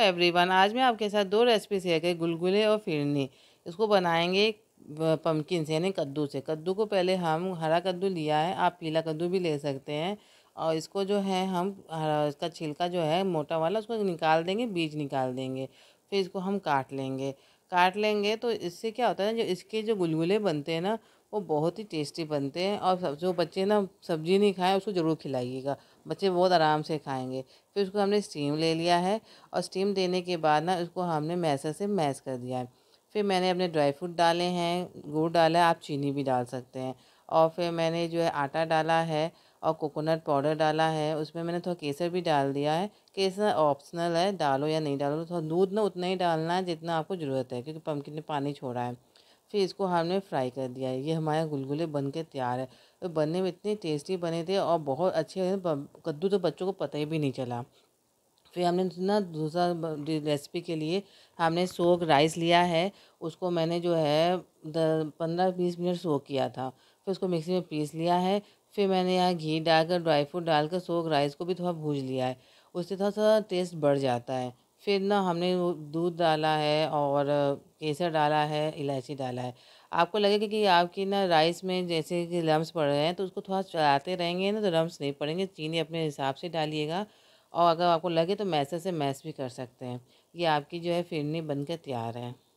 everyone आज मैं आपके साथ दो रेसिपी शेयर करी गुलगुले और फिरनी इसको बनाएंगे पम्पकिन से यानी कद्दू से कद्दू को पहले हम हरा कद्दू लिया है आप पीला कद्दू भी ले सकते हैं और इसको जो है हम हरा इसका छिलका जो है मोटा वाला उसको निकाल देंगे बीज निकाल देंगे फिर इसको हम काट लेंगे काट लेंगे तो इससे क्या होता है ना जो इसके जो गुलगुले बनते हैं ना वो बहुत ही टेस्टी बनते हैं और जो बच्चे ना सब्जी नहीं खाएं उसको ज़रूर खिलाइएगा बच्चे बहुत आराम से खाएंगे फिर उसको हमने स्टीम ले लिया है और स्टीम देने के बाद ना उसको हमने मैसर से मैस कर दिया है फिर मैंने अपने ड्राई फ्रूट डाले हैं गुड़ डाला है आप चीनी भी डाल सकते हैं और फिर मैंने जो है आटा डाला है और कोकोनट पाउडर डाला है उसमें मैंने थोड़ा केसर भी डाल दिया है केसर ऑप्शनल है डालो या नहीं डालो थोड़ा दूध ना उतना ही डालना है जितना आपको ज़रूरत है क्योंकि पम्पकिन ने पानी छोड़ा है फिर इसको हमने फ्राई कर दिया है ये हमारे गुलगुले बन के तैयार है तो बनने में इतने टेस्टी बने थे और बहुत अच्छे कद्दू तो बच्चों को पता ही भी नहीं चला फिर हमने ना दूसरा रेसिपी के लिए हमने सोक राइस लिया है उसको मैंने जो है पंद्रह बीस मिनट सोक किया था फिर उसको मिक्सी में पीस लिया है फिर मैंने यहाँ घी डालकर ड्राई फ्रूट डालकर सोक राइस को भी थोड़ा भूज लिया है उससे थोड़ा सा टेस्ट बढ़ जाता है फिर ना हमने दूध डाला है और केसर डाला है इलायची डाला है आपको लगेगा कि आपकी ना राइस में जैसे कि लम्स पड़ रहे हैं तो उसको थोड़ा चलाते रहेंगे ना तो लम्स नहीं पड़ेंगे चीनी अपने हिसाब से डालिएगा और अगर आपको लगे तो मैसे से मैस भी कर सकते हैं ये आपकी जो है फिरनी बनकर तैयार है